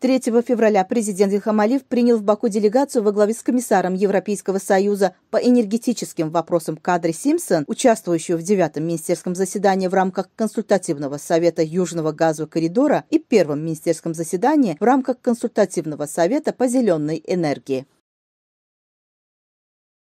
3 февраля президент Ильхам Алиев принял в Баку делегацию во главе с комиссаром Европейского союза по энергетическим вопросам Кадри Симпсон, участвующую в девятом министерском заседании в рамках консультативного совета Южного газового коридора и первом министерском заседании в рамках консультативного совета по зеленой энергии.